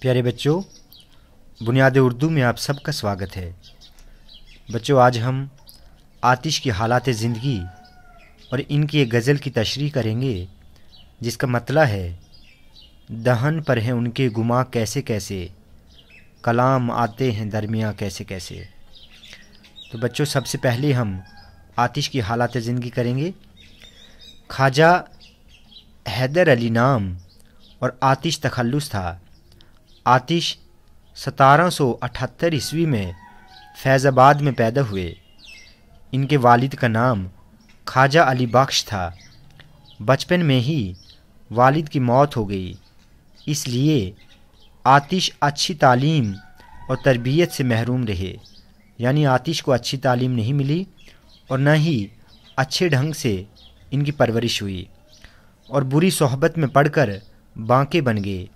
प्यारे बच्चों बुनियाद उर्दू में आप सबका स्वागत है बच्चों आज हम आतिश की हालात ज़िंदगी और इनकी एक गज़ल की तशरी करेंगे जिसका मतला है दहन पर हैं उनके गुमा कैसे कैसे कलाम आते हैं दरमिया कैसे कैसे तो बच्चों सबसे पहले हम आतिश की हालात ज़िंदगी करेंगे ख्वाजा हैदर अली नाम और आतिश तखलुस था आतिश 1778 ईस्वी में फैज़ाबाद में पैदा हुए इनके वालिद का नाम ख्वाजा अली बख्श था बचपन में ही वालिद की मौत हो गई इसलिए आतिश अच्छी तालीम और तरबियत से महरूम रहे यानी आतिश को अच्छी तालीम नहीं मिली और न ही अच्छे ढंग से इनकी परवरिश हुई और बुरी सोहबत में पढ़कर बांके बन गए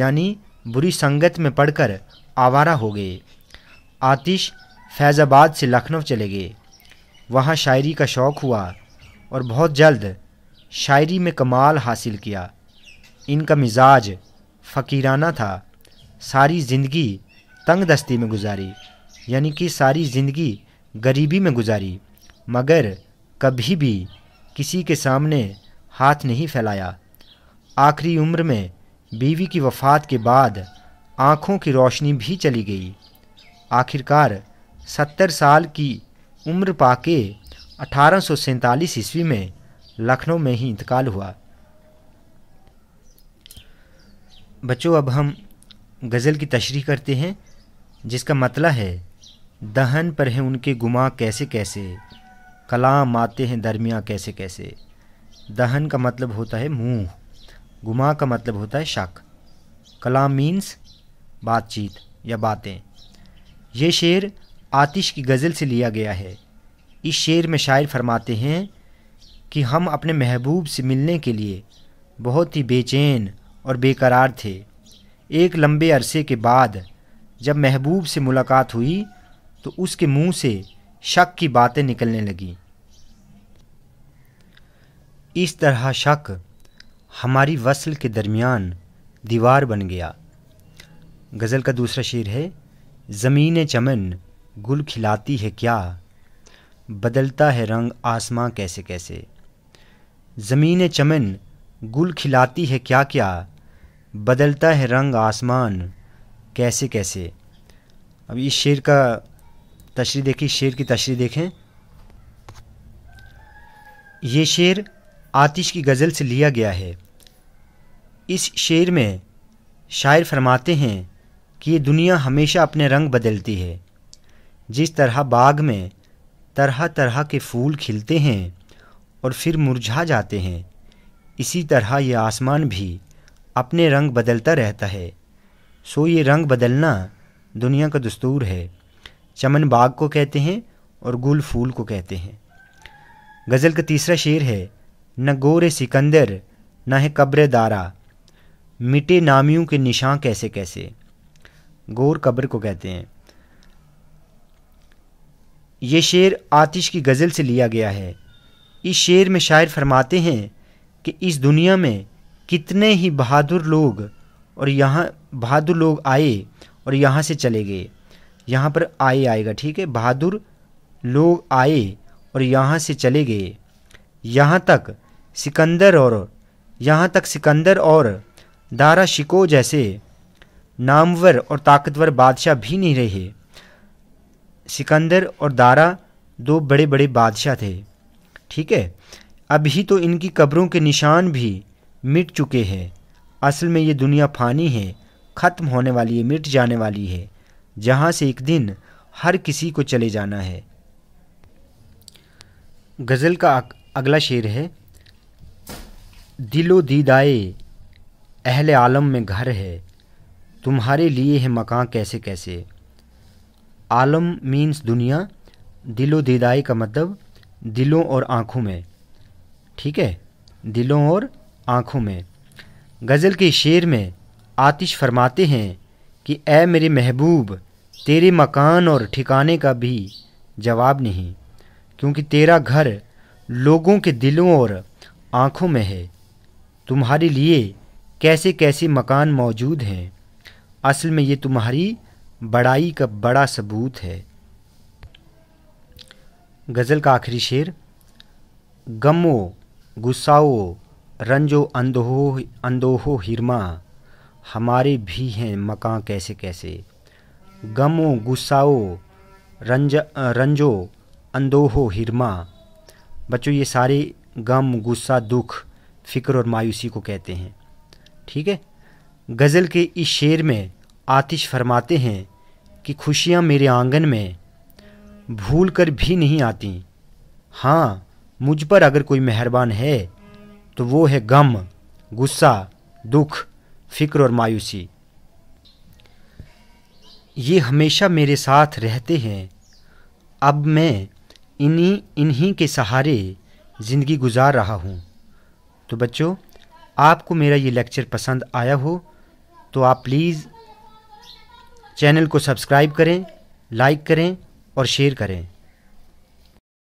यानी बुरी संगत में पढ़कर आवारा हो गए आतिश फैज़ाबाद से लखनऊ चले गए वहाँ शायरी का शौक़ हुआ और बहुत जल्द शायरी में कमाल हासिल किया इनका मिजाज फ़कीराना था सारी ज़िंदगी तंग दस्ती में गुजारी यानी कि सारी ज़िंदगी गरीबी में गुजारी मगर कभी भी किसी के सामने हाथ नहीं फैलाया आखिरी उम्र में बीवी की वफात के बाद आँखों की रोशनी भी चली गई आखिरकार सत्तर साल की उम्र पाके अठारह ईस्वी में लखनऊ में ही इंतकाल हुआ बच्चों अब हम गज़ल की तशरी करते हैं जिसका मतला है दहन पर हैं उनके गुमा कैसे कैसे कलाम आते हैं दरमिया कैसे कैसे दहन का मतलब होता है मुँह गुमा का मतलब होता है शक कलाम मीन्स बातचीत या बातें ये शेर आतिश की गज़ल से लिया गया है इस शेर में शायर फरमाते हैं कि हम अपने महबूब से मिलने के लिए बहुत ही बेचैन और बेकरार थे एक लंबे अरसे के बाद जब महबूब से मुलाकात हुई तो उसके मुंह से शक की बातें निकलने लगीं इस तरह शक हमारी वसल के दरमियान दीवार बन गया गज़ल का दूसरा शेर है ज़मीन चमन गुल खिलाती है क्या बदलता है रंग आसमां कैसे कैसे ज़मीन चमन गुल खिलाती है क्या क्या बदलता है रंग आसमान कैसे कैसे अब इस शेर का तशरी देखिए शेर की तशरी देखें ये शेर आतिश की गज़ल से लिया गया है इस शेर में शायर फरमाते हैं कि ये दुनिया हमेशा अपने रंग बदलती है जिस तरह बाग में तरह तरह के फूल खिलते हैं और फिर मुरझा जाते हैं इसी तरह ये आसमान भी अपने रंग बदलता रहता है सो ये रंग बदलना दुनिया का दस्तूर है चमन बाग को कहते हैं और गुल फूल को कहते हैं गज़ल का तीसरा शेर है न गोरे सिकंदर न है कब्र दारा मिटे नामियों के निशां कैसे कैसे गोर कब्र को कहते हैं ये शेर आतिश की गज़ल से लिया गया है इस शेर में शायर फरमाते हैं कि इस दुनिया में कितने ही बहादुर लोग और यहाँ बहादुर लोग आए और यहाँ से चले गए यहाँ पर आए आएगा ठीक है बहादुर लोग आए और यहाँ से चले गए यहाँ तक सिकंदर और यहाँ तक सिकंदर और दारा शिको जैसे नामवर और ताकतवर बादशाह भी नहीं रहे सिकंदर और दारा दो बड़े बड़े बादशाह थे ठीक है अभी तो इनकी कब्रों के निशान भी मिट चुके हैं असल में ये दुनिया फानी है ख़त्म होने वाली है मिट जाने वाली है जहाँ से एक दिन हर किसी को चले जाना है गज़ल का अगला शेर है दिलो दीदाए अहल आलम में घर है तुम्हारे लिए है मकान कैसे कैसे आलम मीन्स दुनिया दिलो दीदाए का मतलब दिलों और आँखों में ठीक है दिलों और आँखों में गज़ल के शेर में आतिश फरमाते हैं कि ए मेरे महबूब तेरे मकान और ठिकाने का भी जवाब नहीं क्योंकि तेरा घर लोगों के दिलों और आँखों में है तुम्हारे लिए कैसे कैसे मकान मौजूद हैं असल में ये तुम्हारी बड़ाई का बड़ा सबूत है गज़ल का आखिरी शेर गमो गुस्साओ रंजो अंदोहो अंदोहो हिरमा हमारे भी हैं मकान कैसे कैसे गमो गुस्साओ रंज रंजो अंदोहो हिरमा बच्चों ये सारे गम गुस्सा दुख फ़िक्र और मायूसी को कहते हैं ठीक है गज़ल के इस शेर में आतिश फरमाते हैं कि खुशियाँ मेरे आंगन में भूल कर भी नहीं आती हाँ मुझ पर अगर कोई मेहरबान है तो वो है गम गुस्सा दुख फ़िक्र और मायूसी ये हमेशा मेरे साथ रहते हैं अब मैं इन्हीं इन्हीं के सहारे ज़िंदगी गुजार रहा हूँ तो बच्चों आपको मेरा ये लेक्चर पसंद आया हो तो आप प्लीज़ चैनल को सब्सक्राइब करें लाइक करें और शेयर करें